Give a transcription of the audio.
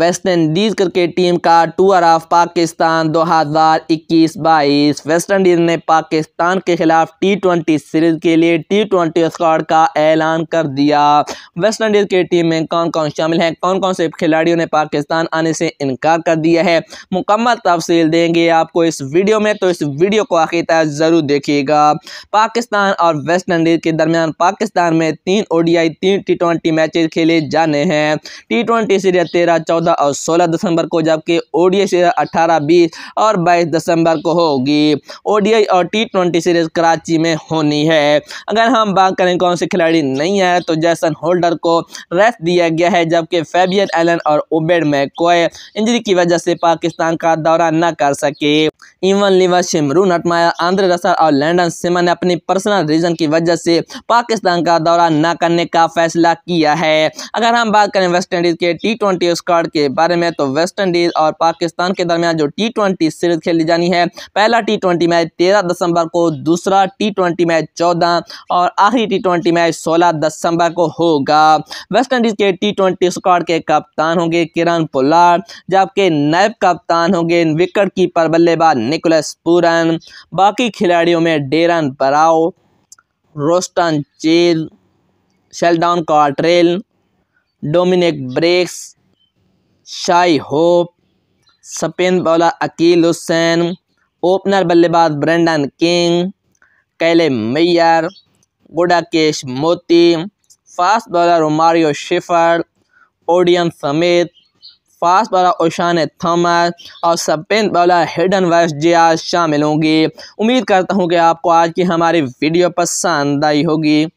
waste Indies cricket team का tour of Pakistan 2021-22 West Indies ने पाकिस्तान के खिलाफ टी ट्वेंटी सीरीज़ के लिए टी ट्वेंटी स्क्वाड का ऐलान कर दिया वेस्ट इंडीज़ की टीम में कौन कौन शामिल हैं कौन कौन से खिलाड़ियों ने पाकिस्तान आने से इनकार कर दिया है मुकम्मल तफसील देंगे आपको इस वीडियो में तो इस वीडियो को आखिर तक ज़रूर देखिएगा पाकिस्तान और वेस्ट इंडीज़ के दरमियान पाकिस्तान में तीन ओडियाई तीन टी ट्वेंटी मैचेज खेले जाने हैं टी ट्वेंटी सीरीज तेरह चौदह चौदह और सोलह दिसंबर को जबकि ओडीआई सीरीज अट्ठारह बीस और बाईस दिसंबर को होगी ओडीआई और टी ट्वेंटी सीरीज कराची में होनी है अगर हम बात करें कौन से खिलाड़ी नहीं आए तो जैसन होल्डर को रेस्ट दिया गया है जबकि फेबियन एलन और उबेड में कोई इंजरी की वजह से पाकिस्तान का दौरा न कर सके इवन लिवर शिमरू नटमाया आंध्र रसर और लैंडन सिमन ने अपनी पर्सनल रीजन की वजह से पाकिस्तान का दौरा न करने का फैसला किया है अगर हम बात करें वेस्ट इंडीज़ के टी ट्वेंटी स्क्वाड के बारे में तो वेस्ट इंडीज़ और पाकिस्तान के दरमियान जो टी ट्वेंटी सीरीज खेली जानी है पहला टी ट्वेंटी मैच तेरह दिसंबर को दूसरा टी ट्वेंटी मैच चौदह और आखिरी टी ट्वेंटी मैच सोलह दिसंबर को होगा वेस्ट इंडीज़ के टी ट्वेंटी स्क्वाड के कप्तान होंगे किरण पुलार जबकि नायब कप्तान होंगे विकेट कीपर बल्लेबाज निकोलस पूरन बाकी खिलाड़ियों में Darren Bravo Roston Chase Sheldon Cottrell Dominic Drakes Shai Hope spin bowler Akeal Hosein opener बल्लेबाज Brandon King Kyle Mayers Gudakesh Motie fast bowler Romario Shepherd Odean समेत फास्ट बॉलर ओशान थॉमस और spin bowler Hayden Walsh जिया शामिल होंगी उम्मीद करता हूँ कि आपको आज की हमारी वीडियो पसंद आई होगी